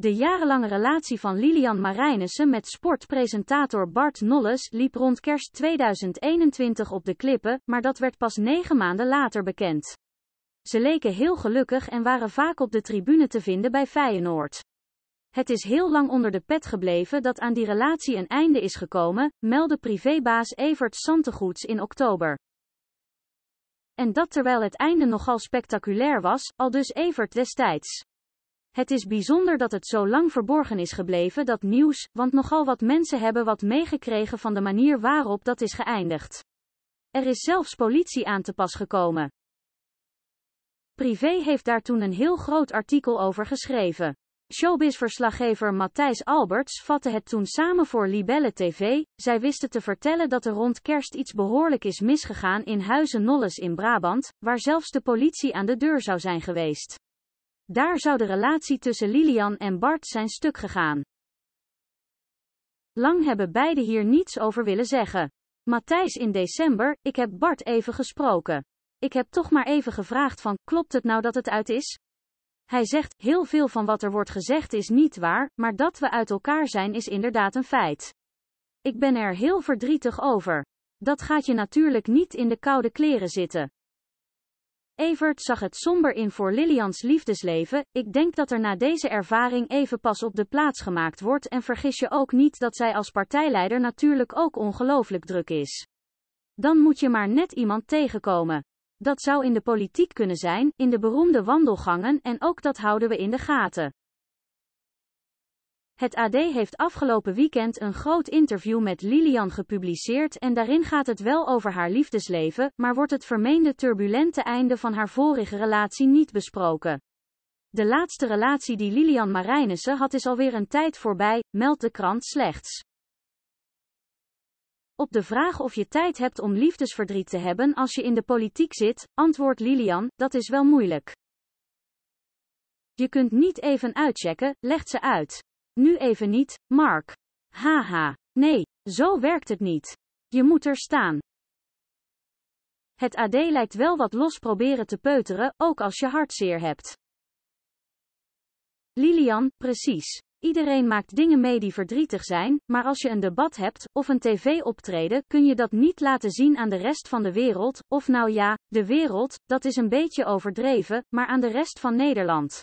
De jarenlange relatie van Lilian Marijnissen met sportpresentator Bart Nolles liep rond kerst 2021 op de klippen, maar dat werd pas negen maanden later bekend. Ze leken heel gelukkig en waren vaak op de tribune te vinden bij Feyenoord. Het is heel lang onder de pet gebleven dat aan die relatie een einde is gekomen, meldde privébaas Evert Santegoets in oktober. En dat terwijl het einde nogal spectaculair was, al dus Evert destijds. Het is bijzonder dat het zo lang verborgen is gebleven dat nieuws, want nogal wat mensen hebben wat meegekregen van de manier waarop dat is geëindigd. Er is zelfs politie aan te pas gekomen. Privé heeft daar toen een heel groot artikel over geschreven. Showbiz-verslaggever Matthijs Alberts vatte het toen samen voor Libelle TV. Zij wisten te vertellen dat er rond kerst iets behoorlijk is misgegaan in Huizen Nolles in Brabant, waar zelfs de politie aan de deur zou zijn geweest. Daar zou de relatie tussen Lilian en Bart zijn stuk gegaan. Lang hebben beiden hier niets over willen zeggen. Matthijs in december, ik heb Bart even gesproken. Ik heb toch maar even gevraagd van, klopt het nou dat het uit is? Hij zegt, heel veel van wat er wordt gezegd is niet waar, maar dat we uit elkaar zijn is inderdaad een feit. Ik ben er heel verdrietig over. Dat gaat je natuurlijk niet in de koude kleren zitten. Evert zag het somber in voor Lilians liefdesleven, ik denk dat er na deze ervaring even pas op de plaats gemaakt wordt en vergis je ook niet dat zij als partijleider natuurlijk ook ongelooflijk druk is. Dan moet je maar net iemand tegenkomen. Dat zou in de politiek kunnen zijn, in de beroemde wandelgangen en ook dat houden we in de gaten. Het AD heeft afgelopen weekend een groot interview met Lilian gepubliceerd en daarin gaat het wel over haar liefdesleven, maar wordt het vermeende turbulente einde van haar vorige relatie niet besproken. De laatste relatie die Lilian Marijnissen had is alweer een tijd voorbij, meldt de krant slechts. Op de vraag of je tijd hebt om liefdesverdriet te hebben als je in de politiek zit, antwoordt Lilian, dat is wel moeilijk. Je kunt niet even uitchecken, legt ze uit. Nu even niet, Mark. Haha, nee, zo werkt het niet. Je moet er staan. Het AD lijkt wel wat los proberen te peuteren, ook als je hartzeer hebt. Lilian, precies. Iedereen maakt dingen mee die verdrietig zijn, maar als je een debat hebt, of een tv-optreden, kun je dat niet laten zien aan de rest van de wereld, of nou ja, de wereld, dat is een beetje overdreven, maar aan de rest van Nederland.